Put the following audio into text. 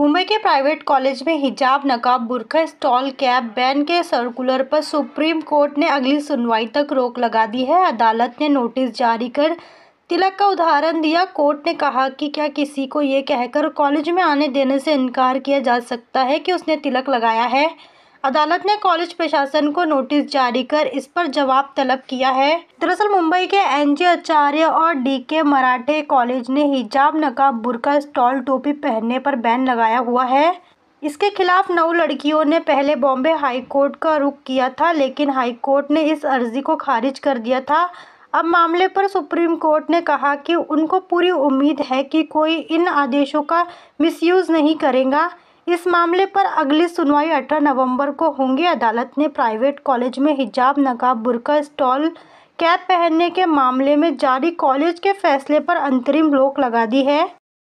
मुंबई के private college में हिजाब नकाब बुरखा स्टॉल कैब बैन के सर्कुलर पर सुप्रीम कोर्ट ने अगली सुनवाई तक रोक लगा दी है अदालत ने नोटिस जारी कर तिलक का उदाहरण दिया कोर्ट ने कहा कि क्या किसी को ये कहकर कॉलेज में आने देने से इनकार किया जा सकता है कि उसने तिलक लगाया है अदालत ने कॉलेज प्रशासन को नोटिस जारी कर इस पर जवाब तलब किया है दरअसल मुंबई के एनजे आचार्य और डी के मराठे कॉलेज ने हिजाब नकाब बुरका स्टॉल टोपी पहनने पर बैन लगाया हुआ है इसके खिलाफ नौ लड़कियों ने पहले बॉम्बे हाई कोर्ट का रुख किया था लेकिन हाई कोर्ट ने इस अर्जी को खारिज कर दिया था अब मामले पर सुप्रीम कोर्ट ने कहा कि उनको पूरी उम्मीद है कि कोई इन आदेशों का मिसयूज़ नहीं करेगा इस मामले पर अगली सुनवाई 18 नवंबर को होंगी अदालत ने प्राइवेट कॉलेज में हिजाब नकाब बुरका स्टॉल कैप पहनने के मामले में जारी कॉलेज के फैसले पर अंतरिम रोक लगा दी है